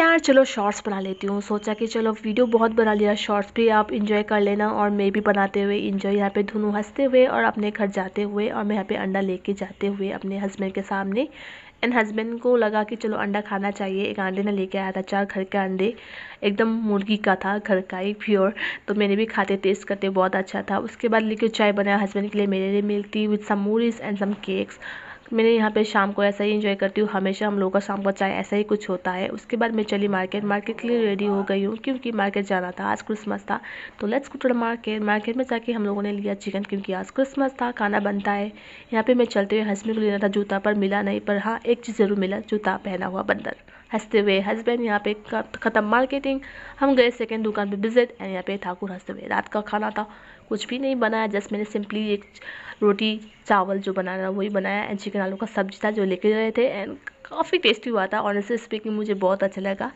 यार चलो शॉर्ट्स बना लेती हूँ सोचा कि चलो वीडियो बहुत बना लिया शॉर्ट्स भी आप इन्जॉय कर लेना और मैं भी बनाते हुए इन्जॉय यहाँ पे धुनू हंसते हुए और अपने घर जाते हुए और मैं यहाँ पे अंडा लेके जाते हुए अपने हस्बैंड के सामने एंड हस्बैंड को लगा कि चलो अंडा खाना चाहिए एक अंडे ने लेके आया था चार घर के अंडे एकदम मुर्गी का था घर का ही प्योर तो मैंने भी खाते टेस्ट करते बहुत अच्छा था उसके बाद लेके चाय बनाया हस्बैंड के लिए मेरे लिए मिलती विद सम मूरीज एंड सम केक्स मैंने यहाँ पे शाम को ऐसा ही इंजॉय करती हूँ हमेशा हम लोगों का शाम का चाय ऐसा ही कुछ होता है उसके बाद मैं चली मार्केट मार्केट के लिए रेडी हो गई हूँ क्योंकि मार्केट जाना था आज क्रिसमस था तो let's go to the market market में जाके हम लोगों ने लिया चिकन क्योंकि आज क्रिसमस था खाना बनता है यहाँ पर मैं चलते हुए हस्बैंड को लेना था जूता पर मिला नहीं पर हाँ एक चीज़ ज़रूर मिला जूता पहना हुआ बंदर हंसते हुए हस्बैंड यहाँ पे ख़त्म मार्केटिंग हम गए सेकेंड दुकान पे विजिट एंड यहाँ पे ठाकुर हंसते हुए रात का खाना था कुछ भी नहीं बनाया जस्ट मैंने सिंपली एक रोटी चावल जो बनाना वही बनाया एंड चिकन आलू का सब्जी था जो लेके गए थे एंड काफ़ी टेस्टी हुआ था ऑनेस्टली स्पीकिंग मुझे बहुत अच्छा लगा